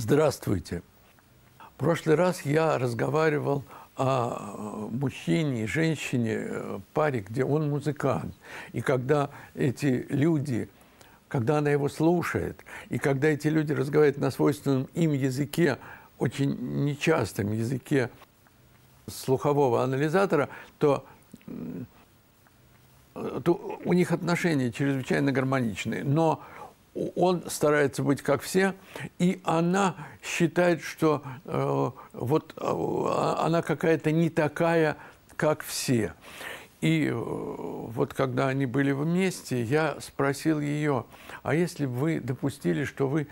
Здравствуйте. В прошлый раз я разговаривал о э, мужчине и женщине, э, паре, где он музыкант. И когда эти люди, когда она его слушает, и когда эти люди разговаривают на свойственном им языке, очень нечастом языке слухового анализатора, то э, то у них отношения чрезвычайно гармоничные. Но он старается быть как все, и она считает, что э, вот э, а-, она какая-то не такая, как все. И э, вот когда они были вместе, я спросил ее, а если бы вы допустили, что вы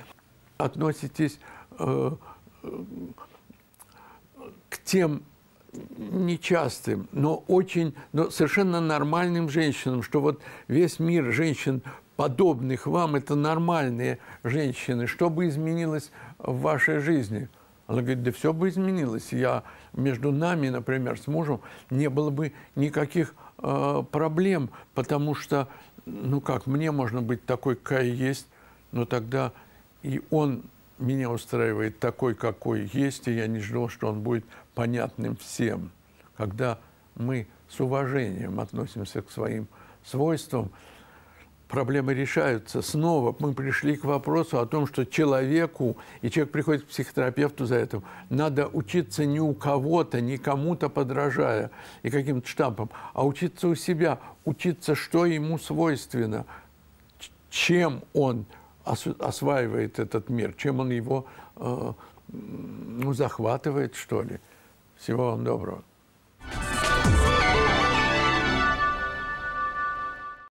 относитесь э, к тем нечастым, но очень, но совершенно нормальным женщинам, что вот весь мир женщин подобных вам, это нормальные женщины, что бы изменилось в вашей жизни? Она говорит, да все бы изменилось. Я между нами, например, с мужем не было бы никаких э, проблем, потому что, ну как, мне можно быть такой, какая есть, но тогда и он меня устраивает такой, какой есть, и я не ждал, что он будет понятным всем. Когда мы с уважением относимся к своим свойствам, проблемы решаются. Снова мы пришли к вопросу о том, что человеку, и человек приходит к психотерапевту за это, надо учиться не у кого-то, не кому-то подражая и каким-то штампом, а учиться у себя, учиться, что ему свойственно, чем он осваивает этот мир, чем он его э, ну, захватывает, что ли. Всего вам доброго.